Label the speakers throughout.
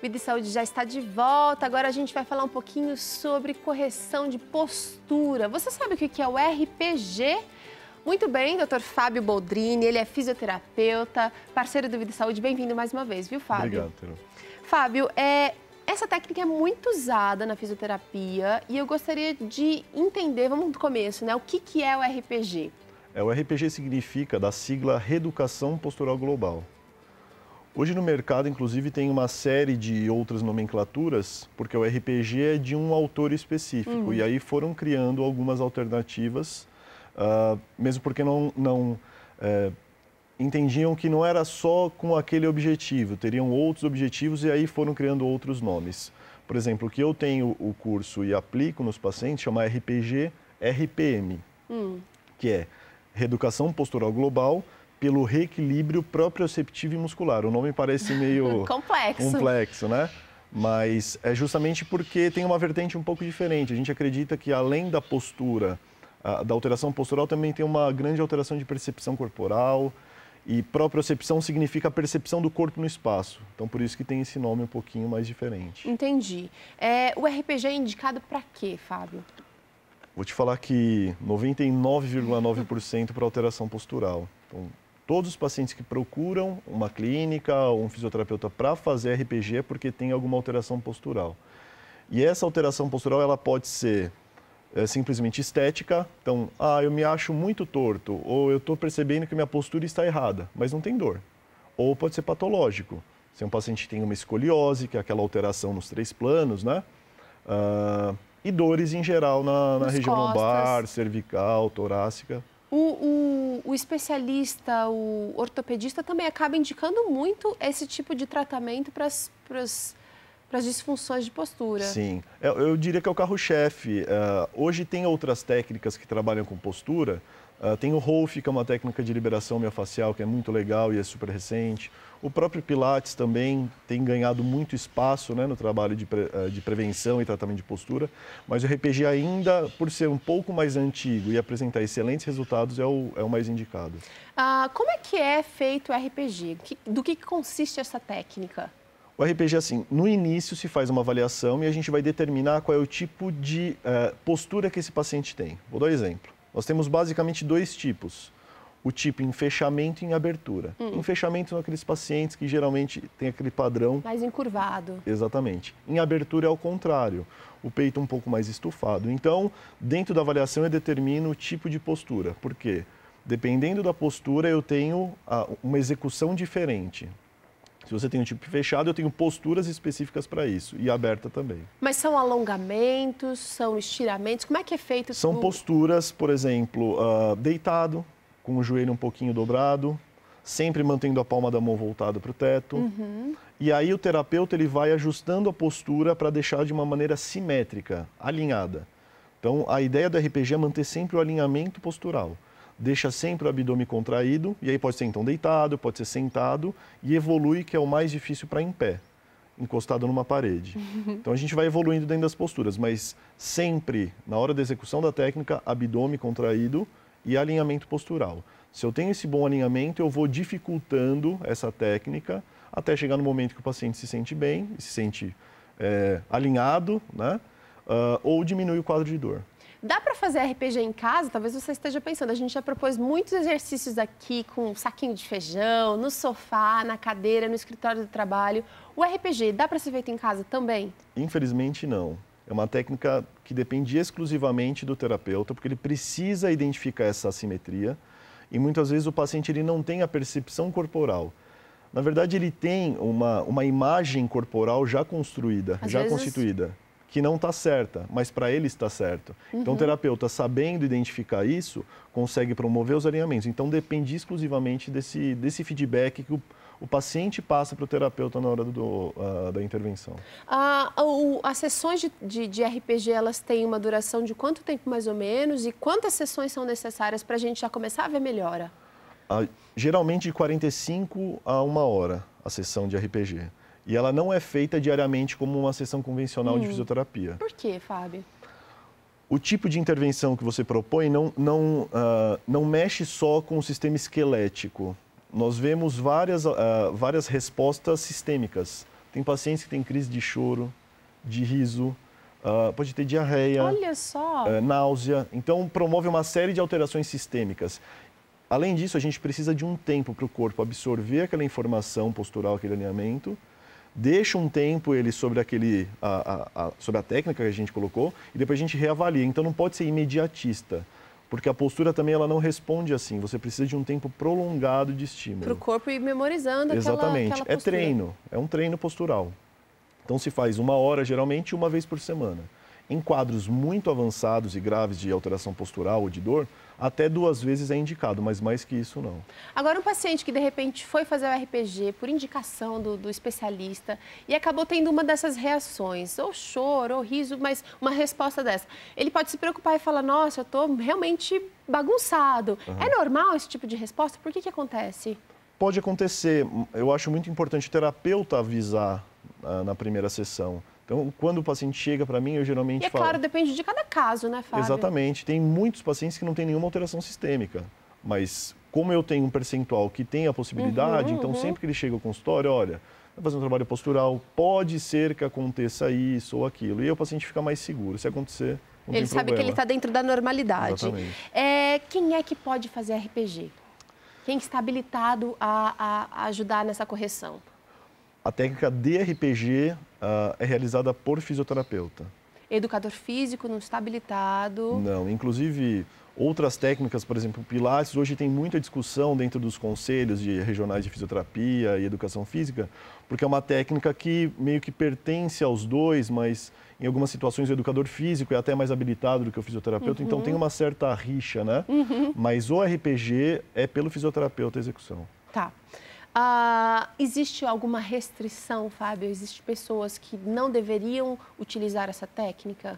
Speaker 1: Vida e Saúde já está de volta. Agora a gente vai falar um pouquinho sobre correção de postura. Você sabe o que é o RPG? Muito bem, doutor Fábio Boldrini, ele é fisioterapeuta, parceiro do Vida e Saúde. Bem-vindo mais uma vez, viu, Fábio? Obrigado, Tero. Fábio, é, essa técnica é muito usada na fisioterapia e eu gostaria de entender, vamos do começo, né? O que, que é o RPG?
Speaker 2: É, o RPG significa da sigla Reeducação Postural Global. Hoje no mercado, inclusive, tem uma série de outras nomenclaturas, porque o RPG é de um autor específico. Uhum. E aí foram criando algumas alternativas, uh, mesmo porque não, não é, entendiam que não era só com aquele objetivo, teriam outros objetivos e aí foram criando outros nomes. Por exemplo, o que eu tenho o curso e aplico nos pacientes chama RPG RPM, uhum. que é Reeducação Postural Global pelo reequilíbrio proprioceptivo e muscular. O nome parece meio complexo. complexo, né? Mas é justamente porque tem uma vertente um pouco diferente. A gente acredita que além da postura, da alteração postural, também tem uma grande alteração de percepção corporal. E propriocepção significa a percepção do corpo no espaço. Então, por isso que tem esse nome um pouquinho mais diferente.
Speaker 1: Entendi. É, o RPG é indicado para quê, Fábio?
Speaker 2: Vou te falar que 99,9% para alteração postural. Então, Todos os pacientes que procuram uma clínica ou um fisioterapeuta para fazer RPG é porque tem alguma alteração postural. E essa alteração postural ela pode ser é, simplesmente estética, então, ah, eu me acho muito torto, ou eu estou percebendo que minha postura está errada, mas não tem dor. Ou pode ser patológico, se é um paciente que tem uma escoliose, que é aquela alteração nos três planos, né? Ah, e dores em geral na, na região costas. lombar, cervical, torácica
Speaker 1: o especialista, o ortopedista também acaba indicando muito esse tipo de tratamento para as para as disfunções de postura. Sim,
Speaker 2: eu, eu diria que é o carro-chefe. Uh, hoje tem outras técnicas que trabalham com postura. Uh, tem o Rolf, que é uma técnica de liberação miofascial que é muito legal e é super recente. O próprio Pilates também tem ganhado muito espaço né, no trabalho de, pre, eh, de, prevenção e tratamento de postura, mas o RPG ainda, por ser um pouco mais antigo e apresentar excelentes resultados, é o, é o mais indicado.
Speaker 1: Ah, como é que é feito o RPG? do que consiste essa técnica?
Speaker 2: O RPG é assim, no início se faz uma avaliação e a gente vai determinar qual é o tipo de uh, postura que esse paciente tem. Vou dar um exemplo. Nós temos basicamente dois tipos. O tipo em fechamento e em abertura. Hum. Em fechamento são aqueles pacientes que geralmente tem aquele padrão...
Speaker 1: Mais encurvado.
Speaker 2: Exatamente. Em abertura é ao contrário. O peito um pouco mais estufado. Então, dentro da avaliação eu determino o tipo de postura. Por quê? Dependendo da postura, eu tenho ah, uma execução diferente. Se você tem um tipo fechado, eu tenho posturas específicas para isso e aberta também.
Speaker 1: Mas são alongamentos, são estiramentos? Como é que é feito? São com...
Speaker 2: posturas, por exemplo, uh, deitado, com o joelho um pouquinho dobrado, sempre mantendo a palma da mão voltada para o teto. Uhum. E aí o terapeuta ele vai ajustando a postura para deixar de uma maneira simétrica, alinhada. Então a ideia do RPG é manter sempre o alinhamento postural deixa sempre o abdômen contraído, e aí pode ser então deitado, pode ser sentado, e evolui, que é o mais difícil para em pé, encostado numa parede. Então a gente vai evoluindo dentro das posturas, mas sempre, na hora da execução da técnica, abdômen contraído e alinhamento postural. Se eu tenho esse bom alinhamento, eu vou dificultando essa técnica até chegar no momento que o paciente se sente bem, se sente é, alinhado, né? uh, ou diminui o quadro de dor.
Speaker 1: Dá para fazer RPG em casa? Talvez você esteja pensando. A gente já propôs muitos exercícios aqui com um saquinho de feijão, no sofá, na cadeira, no escritório do trabalho. O RPG dá para ser feito em casa também?
Speaker 2: Infelizmente não. É uma técnica que depende exclusivamente do terapeuta, porque ele precisa identificar essa assimetria e muitas vezes o paciente ele não tem a percepção corporal. Na verdade, ele tem uma, uma imagem corporal já construída, Às já vezes... constituída que não está certa, mas para ele está certo. Então, uhum. Então, o terapeuta, sabendo identificar isso, consegue promover os alinhamentos. Então, depende exclusivamente desse, desse feedback que o, o paciente passa para o terapeuta na hora do, uh, da intervenção.
Speaker 1: Ah, o, as sessões de, de, de, RPG, elas têm uma duração de quanto tempo mais ou menos? E quantas sessões são necessárias para a gente já começar a ver melhora?
Speaker 2: Ah, geralmente de 45 a uma hora a sessão de RPG. E ela não é feita diariamente como uma sessão convencional hum. de fisioterapia. Por
Speaker 1: quê, Fábio?
Speaker 2: O tipo de intervenção que você propõe não, não, uh, não mexe só com o sistema esquelético. Nós vemos várias, uh, várias respostas sistêmicas. Tem pacientes que têm crise de choro, de riso, Uh, pode ter diarreia,
Speaker 1: uh,
Speaker 2: náusea. Então, promove uma série de alterações sistêmicas. Além disso, a gente precisa de um tempo para o corpo absorver aquela informação postural, aquele alinhamento, deixa um tempo ele sobre aquele a, a, a, sobre a técnica que a gente colocou e depois a gente reavalia. Então não pode ser imediatista, porque a postura também ela não responde assim. Você precisa de um tempo prolongado de estímulo. Para o
Speaker 1: corpo ir memorizando. Exatamente. Aquela, aquela é treino,
Speaker 2: é um treino postural. Então se faz uma hora geralmente uma vez por semana. Em quadros muito avançados e graves de alteração postural ou de dor, até duas vezes é indicado, mas mais que isso não.
Speaker 1: Agora, um paciente que de repente foi fazer o RPG por indicação do, do especialista e acabou tendo uma dessas reações, ou choro, ou riso, mas uma resposta dessa, ele pode se preocupar e falar: Nossa, eu estou realmente bagunçado. Uhum. É normal esse tipo de resposta? Por que, que acontece?
Speaker 2: Pode acontecer. Eu acho muito importante o terapeuta avisar ah, na primeira sessão. Então, quando o paciente chega para mim, eu geralmente e é falo... claro,
Speaker 1: depende de cada caso, né, Fábio? Exatamente.
Speaker 2: Tem muitos pacientes que não têm nenhuma alteração sistêmica, mas como eu tenho um percentual que tem a possibilidade, uhum, então uhum. sempre que ele chega ao consultório, olha, vai fazer um trabalho postural, pode ser que aconteça isso ou aquilo. E o paciente fica mais seguro. Se acontecer, não Ele sabe problema. que ele está
Speaker 1: dentro da normalidade. Exatamente. É, quem é que pode fazer RPG? Quem está habilitado a, a ajudar nessa correção?
Speaker 2: A técnica DRPG uh, ah, é realizada por fisioterapeuta.
Speaker 1: Educador físico não está habilitado?
Speaker 2: Não, inclusive outras técnicas, por exemplo, pilates, hoje tem muita discussão dentro dos conselhos de regionais de fisioterapia e educação física, porque é uma técnica que meio que pertence aos dois, mas em algumas situações o educador físico é até mais habilitado do que o fisioterapeuta, uhum. então tem uhum. uma certa rixa, né? Uhum. Mas o RPG é pelo fisioterapeuta a execução.
Speaker 1: Tá. Ah, existe alguma restrição, Fábio? Existem pessoas que não deveriam utilizar essa técnica?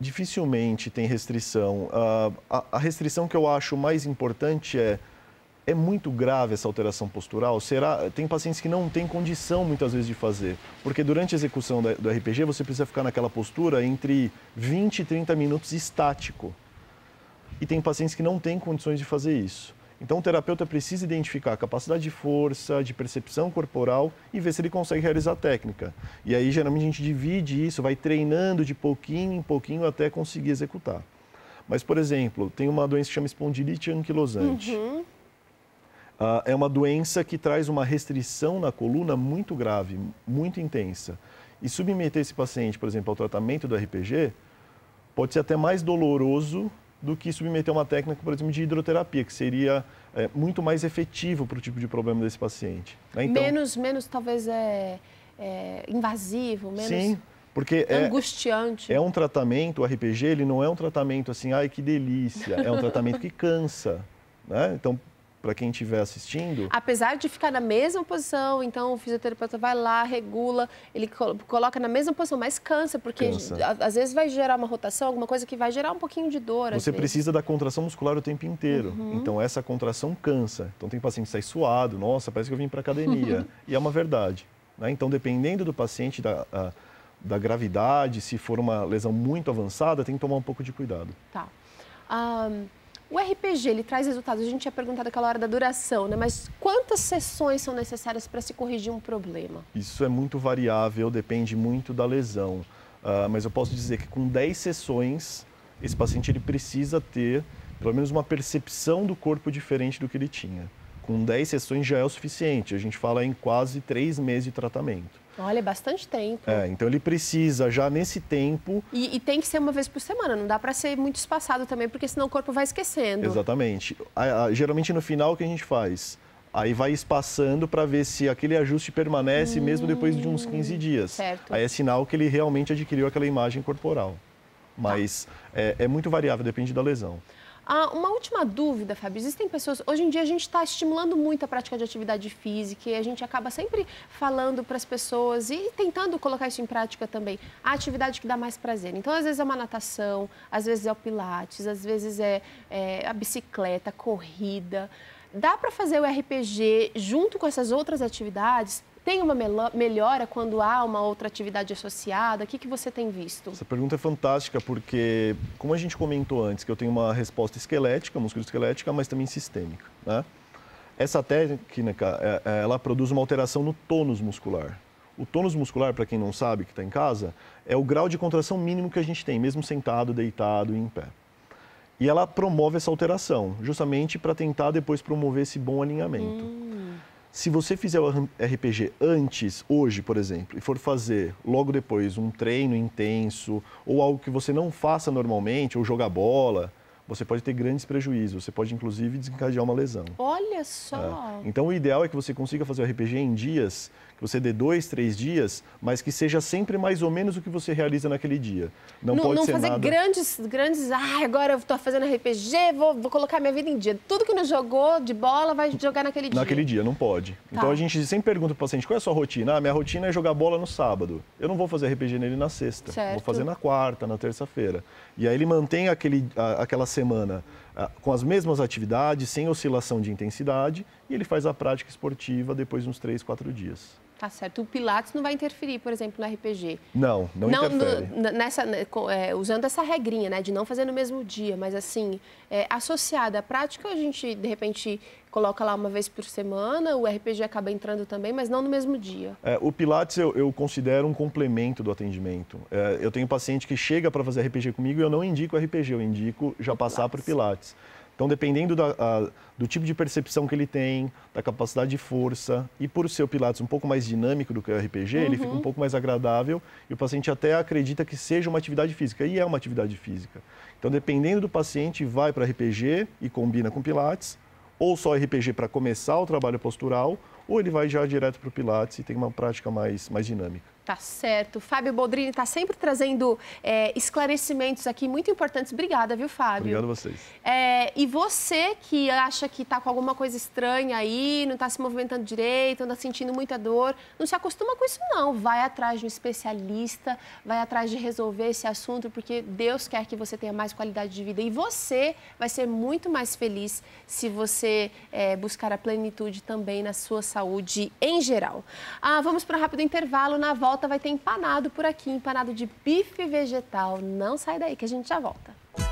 Speaker 2: Dificilmente tem restrição. Ah, a, a restrição que eu acho mais importante é é muito grave essa alteração postural? Será? Tem pacientes que não têm condição muitas vezes de fazer, porque durante a execução da, do RPG você precisa ficar naquela postura entre 20 e 30 minutos estático. E tem pacientes que não têm condições de fazer isso. Então, o terapeuta precisa identificar a capacidade de força, de percepção corporal e ver se ele consegue realizar a técnica. E aí, geralmente, a gente divide isso, vai treinando de pouquinho em pouquinho até conseguir executar. Mas, por exemplo, tem uma doença que chama espondilite anquilosante. Uhum. Uh, é uma doença que traz uma restrição na coluna muito grave, muito intensa. E submeter esse paciente, por exemplo, ao tratamento do RPG pode ser até mais doloroso do que submeter uma técnica, por exemplo, de hidroterapia, que seria é, muito mais efetivo para o tipo de problema desse paciente. Né? Então,
Speaker 1: menos, menos talvez é, é, invasivo, menos. Sim. Porque é, angustiante. É um
Speaker 2: tratamento, o RPG, ele não é um tratamento assim, ai que delícia. É um tratamento que cansa. Né? Então, para quem estiver assistindo.
Speaker 1: Apesar de ficar na mesma posição, então o fisioterapeuta vai lá, regula, ele coloca na mesma posição, mas cansa, porque cansa. às vezes vai gerar uma rotação, alguma coisa que vai gerar um pouquinho de dor. Você precisa
Speaker 2: da contração muscular o tempo inteiro. Uhum. Então essa contração cansa. Então tem paciente que sai suado, nossa, parece que eu vim para academia. e é uma verdade. Né? Então, dependendo do paciente, da, a, da gravidade, se for uma lesão muito avançada, tem que tomar um pouco de cuidado.
Speaker 1: Tá. Um... O RPG, ele traz resultados. A gente tinha perguntado aquela hora da duração, né? Mas quantas sessões são necessárias para se corrigir um problema?
Speaker 2: Isso é muito variável, depende muito da lesão. Uh, mas eu posso dizer que com 10 sessões, esse paciente ele precisa ter pelo menos uma percepção do corpo diferente do que ele tinha. Com 10 sessões já é o suficiente. A gente fala em quase 3 meses de tratamento.
Speaker 1: Olha, é bastante tempo.
Speaker 2: É, então ele precisa, já nesse tempo.
Speaker 1: E, e tem que ser uma vez por semana, não dá para ser muito espaçado também, porque senão o corpo vai esquecendo.
Speaker 2: Exatamente. A, a, geralmente no final o que a gente faz? Aí vai espaçando para ver se aquele ajuste permanece hum, mesmo depois de uns 15 hum, dias. Certo. Aí é sinal que ele realmente adquiriu aquela imagem corporal. Mas ah. é, é muito variável, depende da lesão.
Speaker 1: Ah, uma última dúvida, Fábio. Existem pessoas. Hoje em dia a gente está estimulando muito a prática de atividade física e a gente acaba sempre falando para as pessoas e tentando colocar isso em prática também. A atividade que dá mais prazer. Então, às vezes é uma natação, às vezes é o Pilates, às vezes é, é a bicicleta, a corrida dá para fazer o RPG junto com essas outras atividades? Tem uma melhora quando há uma outra atividade associada? O que, que você tem visto? Essa
Speaker 2: pergunta é fantástica, porque, como a gente comentou antes, que eu tenho uma resposta esquelética, musculoesquelética, mas também sistêmica. Né? Essa técnica, é, é, ela produz uma alteração no tônus muscular. O tônus muscular, para quem não sabe, que está em casa, é o grau de contração mínimo que a gente tem, mesmo sentado, deitado e em pé. E ela promove essa alteração, justamente para tentar depois promover esse bom alinhamento. Hum. Se você fizer o RPG antes, hoje, por exemplo, e for fazer logo depois um treino intenso ou algo que você não faça normalmente, ou jogar bola, você pode ter grandes prejuízos, você pode inclusive desencadear uma lesão.
Speaker 1: Olha só! É.
Speaker 2: Então o ideal é que você consiga fazer o RPG em dias, que você dê dois, três dias, mas que seja sempre mais ou menos o que você realiza naquele dia. Não, não pode não ser fazer nada... grandes,
Speaker 1: grandes, ah, agora eu estou fazendo RPG, vou, vou, colocar minha vida em dia. Tudo que não jogou de bola vai jogar naquele dia. Naquele
Speaker 2: dia, não pode. Tá. Então a gente sempre pergunta para o paciente, qual é a sua rotina? Ah, minha rotina é jogar bola no sábado. Eu não vou fazer RPG nele na sexta, certo. vou fazer na quarta, na terça-feira. E aí ele mantém aquele, aquela semana ah, com as mesmas atividades, sem oscilação de intensidade, e ele faz a prática esportiva depois de uns três quatro dias.
Speaker 1: Tá certo. O Pilates não vai interferir, por exemplo, no RPG.
Speaker 2: Não, não, não interfere. No,
Speaker 1: nessa, né, é, usando essa regrinha, né, de não fazer no mesmo dia, mas assim, é, associada à prática, a gente, de repente, coloca lá uma vez por semana, o RPG acaba entrando também, mas não no mesmo dia.
Speaker 2: É, o Pilates eu, eu, considero um complemento do atendimento. É, eu tenho paciente que chega para fazer RPG comigo e eu não indico RPG, eu indico já o passar Pilates. por Pilates. Então, dependendo da, a, do tipo de percepção que ele tem, da capacidade de força, e por ser o Pilates um pouco mais dinâmico do que o RPG, uhum. ele fica um uhum. pouco mais agradável e o paciente até acredita que seja uma atividade física, e é uma atividade física. Então, dependendo do paciente, vai para RPG e combina com Pilates, ou só RPG para começar o trabalho postural, ou ele vai já direto para o Pilates e tem uma prática mais, mais dinâmica.
Speaker 1: Tá certo. Fábio Boldrini está sempre trazendo é, esclarecimentos aqui muito importantes. Obrigada, viu, Fábio? Obrigado a vocês. É, e você que acha que está com alguma coisa estranha aí, não está se movimentando direito, anda tá sentindo muita dor, não se acostuma com isso, não. Vai atrás de um especialista, vai atrás de resolver esse assunto, porque Deus quer que você tenha mais qualidade de vida. E você vai ser muito mais feliz se você é, buscar a plenitude também na sua saúde em geral. Ah, vamos para um rápido intervalo na volta volta vai ter empanado por aqui, empanado de bife vegetal. Não sai daí que a gente já volta.